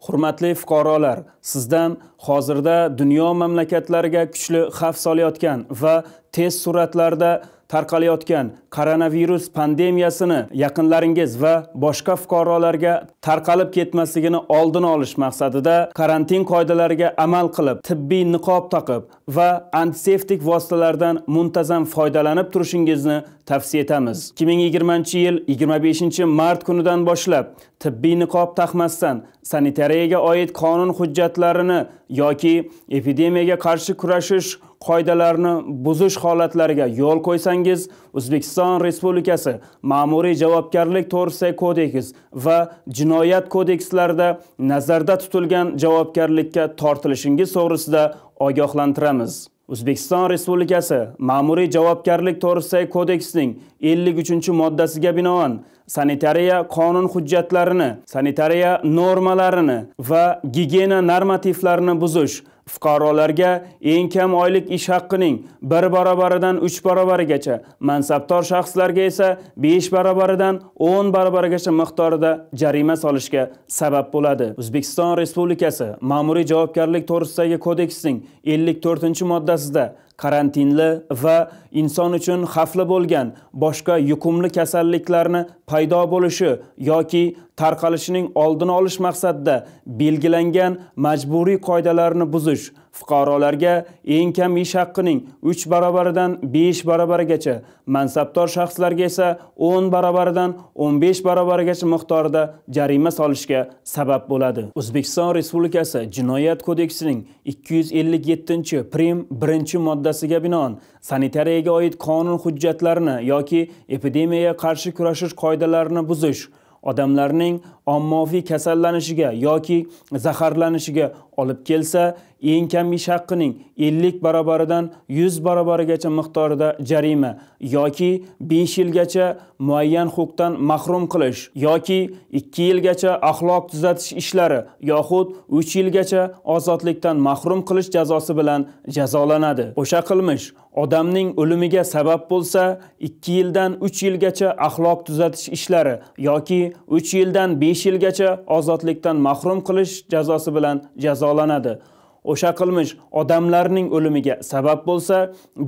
Hurmatli fuqarolar, sizdan hozirda dunyo mamlakatlariga kuchli xavf solayotgan va tez sur'atlarda tarqalayotgan koronavirus pandemiyasini yaqinlaringiz va boshqa fuqarolarga tarqalib ketmasligini oldini olish maqsadida karantin qoidalariga amal qilib, tibbiy niqob taqib, va antiseptik vositalardan muntazam foydalanib turishingizni tavsiya etamiz 2020 yil 25 mart kunidan boshlab tibbiy niqob taqmasdan sanitariyaga oid qonun hujjatlarini yoki epidemiyaga qarshi kurashish qoidalarini buzish holatlariga yo'l qo'ysangiz o'zbekiston respublikasi ma'muriy javobgarlik to'g'risidagi kodeks va jinoyat kodekslarida nazarda tutilgan javobgarlikka tortilishingiz to'g'risida ogohlantiramiz o'zbekiston respublikasi ma'muriy javobgarlik to'g'risidagi kodeksining 53 moddasiga binoan sanitariya qonun hujjatlarini, sanitariya normalarini va gigiyena normativlarini buzish fuqarolarga eng kam oylik ish haqqining 1 barobaridan 3 barobarigacha, mansabdor shaxslarga esa 5 barobaridan 10 barobarigacha miqdorida jarima solishga sabab bo'ladi. O'zbekiston Respublikasi Ma'muriy javobgarlik to'g'risidagi kodeksining 54-moddasida karantinli va inson uchun xavfli bo'lgan boshqa yuqumli kasalliklarni paydo bo'lishi yoki tarqalishining oldini olish maqsadida belgilangan majburiy qoidalarni buzish fuqarolarga eng kam ish haqqining 3 barobaridan 5 barobarigacha mansabdor shaxslarga esa 10 o'n 15 barobarigacha miqdorida jarima solishga sabab bo'ladi. O'zbekiston Respublikasi Jinoyat kodeksining 257-prim 1-moddasiga binoan sanitariyaga oid qonun hujjatlarini yoki epidemiyaga qarshi kurashish qoidalarini buzish odamlarning ommaviy kasallanishiga yoki zaharlanishiga olib kelsa eng kam ish haqqining 50 barobaridan 100 barobarigacha miqdorida jarima yoki 5 yilgacha muayyan huquqdan mahrum qilish yoki 2 yilgacha axloq tuzatish ishlari yoxud 3 yilgacha ozodlikdan mahrum qilish jazosi bilan jazolanadi o'sha qilmish odamning o'limiga sabab bo'lsa 2 yildan 3 yilgacha axloq tuzatish ishlari yoki 3 yildan 5 5 yilgacha ozodlikdan mahrum qilish jazosi bilan jazolanadi. O'sha qilmish odamlarning o'limiga sabab bo'lsa,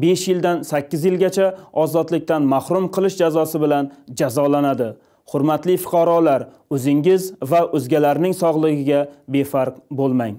5 yildan 8 yilgacha ozodlikdan mahrum qilish jazosi bilan jazolanadi. Hurmatli fuqarolar, o'zingiz va o'zgalarning sog'ligiga befarq bo'lmang.